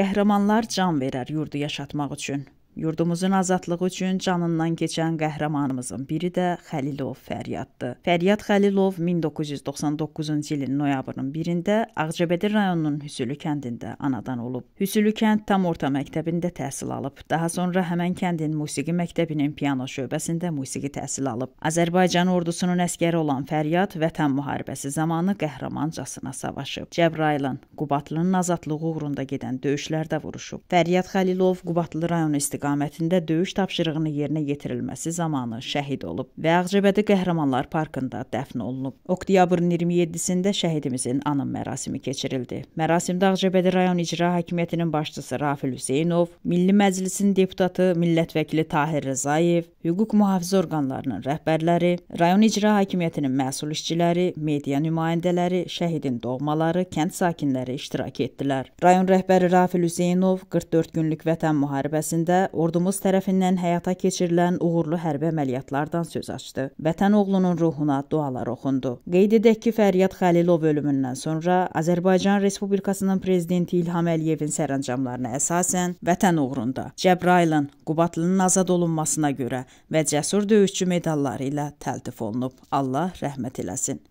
Qəhrəmanlar can verər yurdu yaşatmaq üçün. Yurdumuzun azadlığı üçün canından keçən qəhrəmanımızın biri də Xəlilov Fəryaddır. Fəryad Xəlilov 1999-cu ilin noyabrın 1-də Ağcabədi rayonunun Hüsülü kəndində anadan olub. Hüsülü kənd tam orta məktəbində təhsil alıb. Daha sonra həmin kəndin musiqi məktəbinin piano şöbəsində musiqi təhsil alıb. Azərbaycan ordusunun əskəri olan Fəryad Vətən müharibəsi zamanı qəhrəmancasına savaşıb. Cəbrailin, Qubadlının azadlığı uğrunda gedən döyüşlərdə vuruşub. Fəryad Xəlilov Qubadlı rayonu istiqamətində istiqamətində döyüş tapşırığını yerinə yetirilməsi zamanı şəhid olub və Ağcabədi Qəhrəmanlar Parkında dəfn olunub. Oktyabrın 27-sində şəhidimizin anım mərasimi keçirildi. Mərasimdə Ağcabədi rayon icra hakimiyyətinin başçısı Rafil Hüseynov, Milli Məclisin deputatı, millət vəkili Tahir Rzayev, hüquq mühafizə orqanlarının rəhbərləri, rayon icra hakimiyyətinin məsul işçiləri, media nümayəndələri, şəhidin doğmaları, kənd sakinləri iştirak etdilər. Rayon rəhbəri Rafil Hüseynov 44 günlük vətən müharibəsində ordumuz tərəfindən həyata keçirilən uğurlu hərbi əməliyyatlardan söz açdı. Vətən oğlunun ruhuna dualar oxundu. Qeyd edək ki, Fəryad Xəlilov ölümündən sonra Azərbaycan Respublikasının prezidenti İlham Əliyevin sərəncamlarına əsasən vətən uğrunda Cəbrailin, Qubatlının azad olunmasına görə və cəsur döyüşçü medalları ilə təltif olunub. Allah rəhmət eləsin.